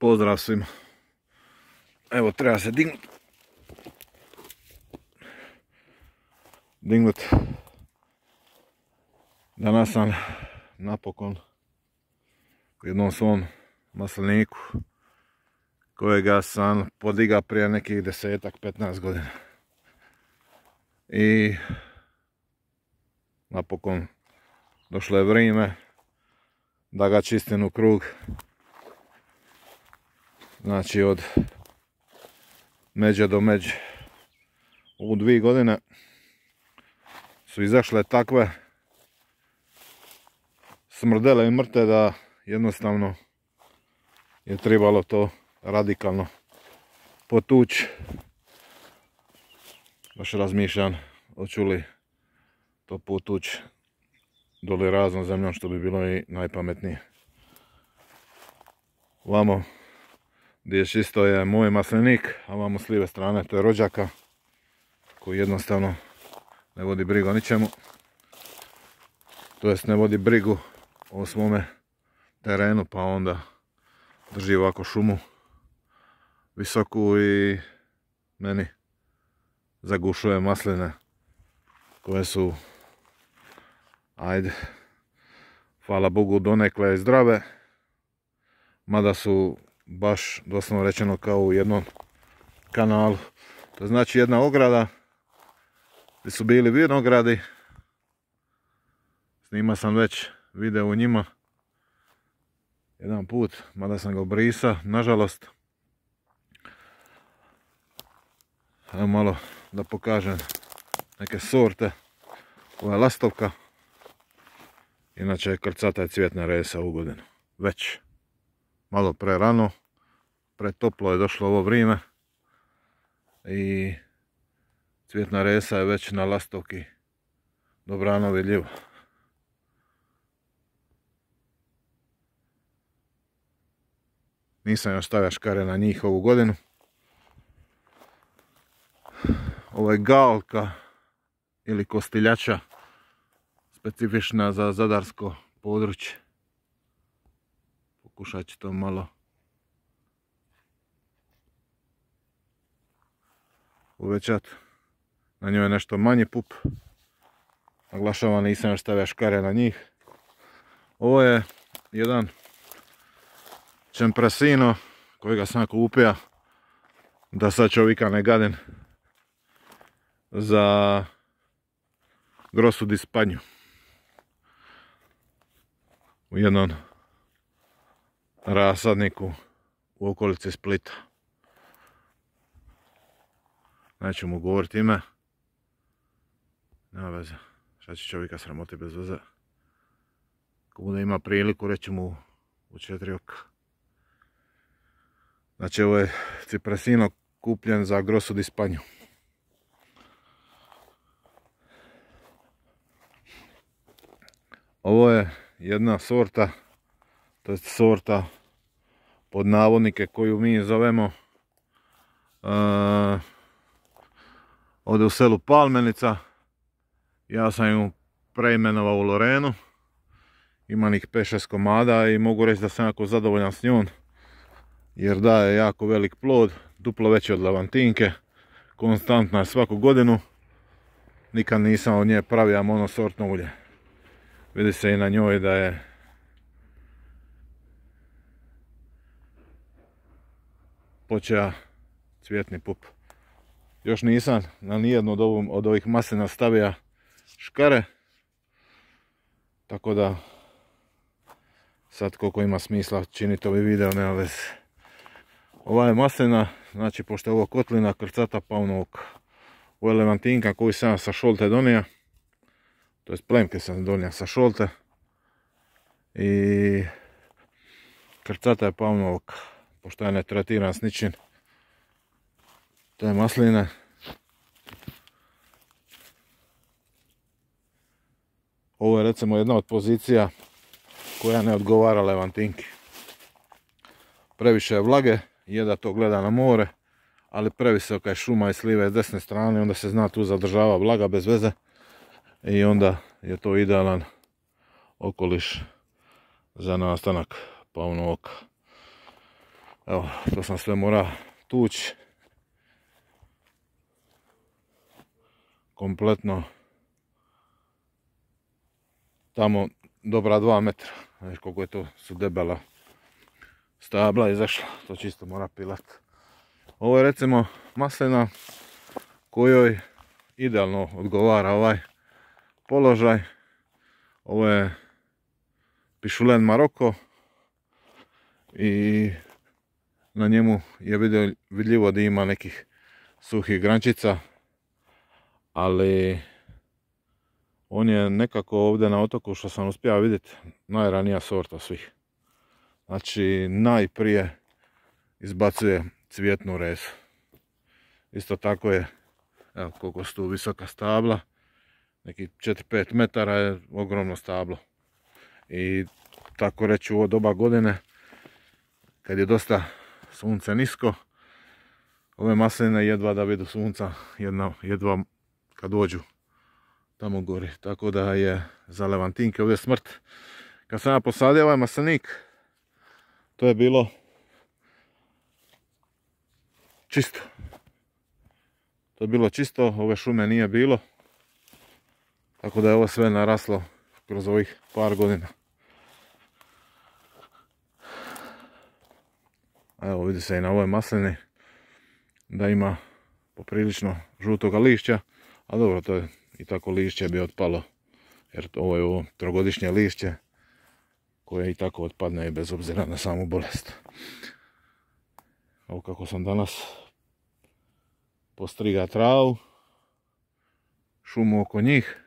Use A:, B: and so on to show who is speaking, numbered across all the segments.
A: Pozdrav svima. Evo, treba se dignut. Dignut. Danas sam napokon u jednom svom masliniku kojega sam podiga prije nekih desetak, 15 godina. I napokon došlo je vrijeme da ga čistim u krug Znači od međa do međa. U dvije godine su izašle takve smrdele i mrte da jednostavno je trebalo to radikalno potuć Baš razmišljam očuli to potući doli raznom zemljom što bi bilo i najpametnije. Vamo gdje čisto je moj maslenik, a vamo s lijeve strane to je rođaka koji jednostavno ne vodi brigu o ničemu. To jest ne vodi brigu o svome terenu pa onda drži ovako šumu visoku i meni zagušuje masline koje su ajde hvala Bogu donekle zdrave mada su baš doslovno rečeno kao u jednom kanalu. To znači jedna ograda gdje su bili vinogradi. Snima sam već video u njima. Jedan put, mada sam ga brisa nažalost. Evo malo da pokažem neke sorte. Ova je lastovka. Inače krcata je cvjetna resa u Već. Malo pre rano pretoplo je došlo ovo vrijeme i cvjetna resa je već na lastovki dobrano vidljivo. Nisam još stavio škare na njih ovu godinu. Ovo je galka ili kostiljača specifična za zadarsko područje. Pokušat ću to malo uvećat. Na njoj je nešto manji pup. Naglašavam nisam još stavio škare na njih. Ovo je jedan čempresino kojega sam kupio da sad čovjeka ne gaden za grosu dispanju. u jednom rasadniku u okolici Splita mu govoriti ime. Nema veze. Šta će čovjeka sramoti bez veze. bude ima priliku, reći mu u četiri oka. Znači, ovo je cipresino kupljen za Grosu dispanju. Ovo je jedna sorta, to je sorta pod navodnike koju mi zovemo e, ovdje u selu Palmenica. Ja sam ju preimenovao u Lorenu. Ima njih 5-6 komada i mogu reći da sam jako zadovoljan s njom. Jer daje jako velik plod, duplo veći od lavantinke. Konstantna je svaku godinu. Nikad nisam od nje pravio monosortno ulje. Vidi se i na njoj da je počeo cvjetni pup. Još nisam na nijednu od, od ovih maslina stavio škare. Tako da sad koliko ima smisla činiti ovaj video, nema ali Ova je maslina, znači pošto je ovo kotlina, krcata, pa ono u sam sa šolte donio. To je plemke sam donio sa šolte. I krcata je pa Pošto je ne tretiram s ničim. To je maslina. Ovo je recimo jedna od pozicija koja ne odgovara levantinki. Previše je vlage, jeda to gleda na more, ali previsoka je šuma i slive s desne strane, onda se zna tu zadržava vlaga bez veze i onda je to idealan okoliš za nastanak pavnog oka. Evo, to sam sve mora tući. kompletno tamo dobra dva metra. Znaš koliko je to su debela stabla izašla. To čisto mora pilat. Ovo je recimo maslina kojoj idealno odgovara ovaj položaj. Ovo je pišulen Maroko i na njemu je vidljivo da ima nekih suhih grančica ali on je nekako ovdje na otoku što sam uspio vidjeti najranija sorta svih. Znači najprije izbacuje cvjetnu rezu. Isto tako je, evo koliko su tu visoka stabla, neki 4-5 metara je ogromno stablo. I tako reći u ovo doba godine, kad je dosta sunce nisko, ove masline jedva da vidu sunca, jedna, jedva kad dođu tamo gori. Tako da je za levantinke ovdje smrt. Kad sam ja posadio ovaj maslinik to je bilo čisto. To je bilo čisto, ove šume nije bilo. Tako da je ovo sve naraslo kroz ovih par godina. Evo vidi se i na ovoj maslini da ima poprilično žutoga lišća. A dobro, to je i tako lišće bi otpalo. Jer ovo je ovo trogodišnje lišće koje i tako otpadne i bez obzira na samu bolest. Ovo kako sam danas postriga travu, šumu oko njih.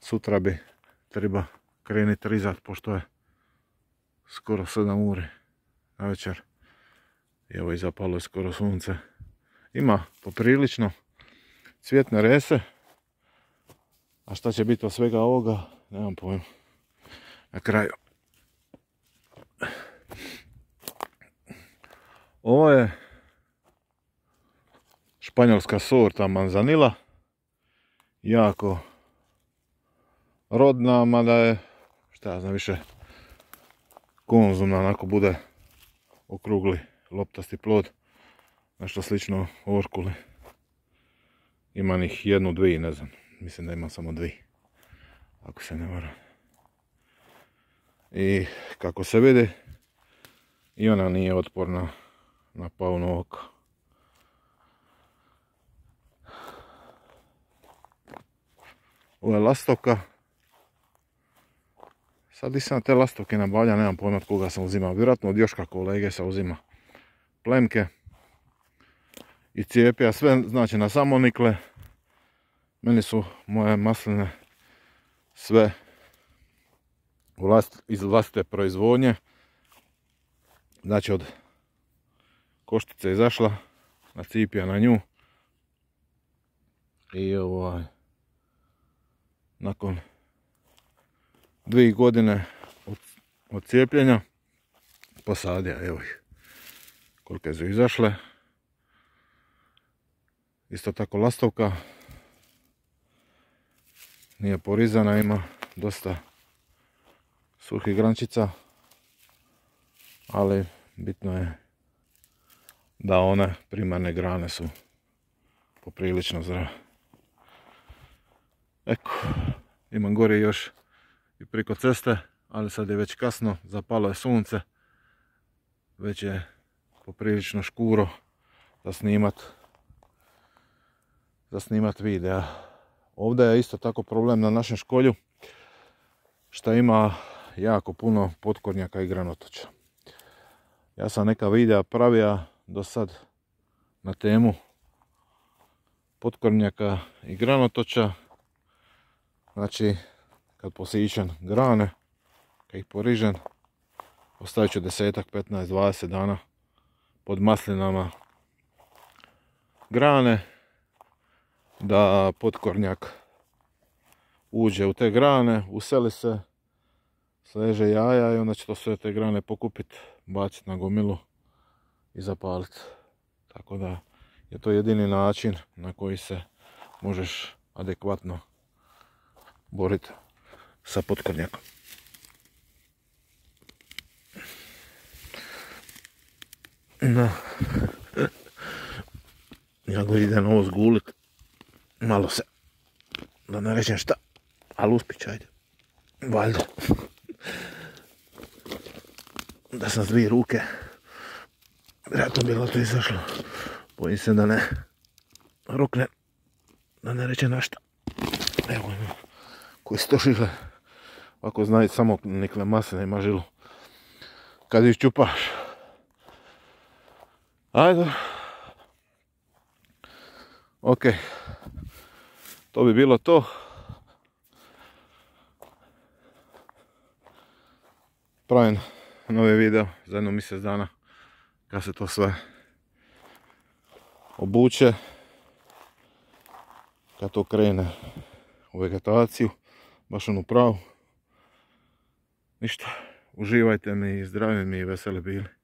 A: Sutra bi treba krenuti rizat pošto je skoro 7 uri na večer. I evo i zapalo je skoro sunce. Ima poprilično cvjetne rese. A šta će biti od svega ovoga, nemam pojma. Na kraju. Ovo je španjolska sorta manzanila. Jako rodna, mada je, šta ja znam više, konzumna, onako bude okrugli loptasti plod. Nešto slično orkuli. Ima ih jednu, dvi, ne znam. Mislim da ima samo dvi. Ako se ne varam. I kako se vidi, i ona nije otporna na pauno oko. Ovo je lastoka, Sad sam te lastovke nabavlja, nemam pojma od koga sam uzimao. Vjerojatno od Joška kolege sam uzima plemke i cijepe, a sve znači na samonikle. Meni su moje masline sve iz vlastite proizvodnje. Znači od koštice izašla, nacipija na nju. I ovaj, nakon dvije godine od, cijepljenja posadio, pa evo ih kolike su izašle isto tako lastovka nije porizana, ima dosta suhih grančica ali bitno je da one primarne grane su poprilično zdrave. Eko, imam gore još i priko ceste, ali sad je već kasno, zapalo je sunce, već je poprilično škuro za snimat, za snimat videa. Ovdje je isto tako problem na našem školju, što ima jako puno potkornjaka i granotoća. Ja sam neka videa pravija do sad na temu potkornjaka i granotoča. Znači, kad posičem grane, kad ih porižem, ostavit ću desetak, 15, 20 dana pod maslinama grane da potkornjak uđe u te grane, useli se, sleže jaja i onda će to sve te grane pokupiti, baciti na gomilu i zapaliti. Tako da je to jedini način na koji se možeš adekvatno boriti sa potkornjakom. No. Ja idem ovo zgulit. Malo se. Da ne rećem šta. Ali ću, ajde. Valjda. Da sam s dvije ruke. Vjerojatno bilo to izašlo. Bojim se da ne rukne. Da ne rećem našta. Evo ima. Koji su to ako znaju samo nekle mase, ima žilu. Kad ih čupaš. Ajde. Ok. To bi bilo to. Pravim novi video za jedno mjesec dana. Kad se to sve obuče. Kad to krene u vegetaciju. Baš onu pravu. Ništa, uživajte mi, zdravi mi i veseli bili.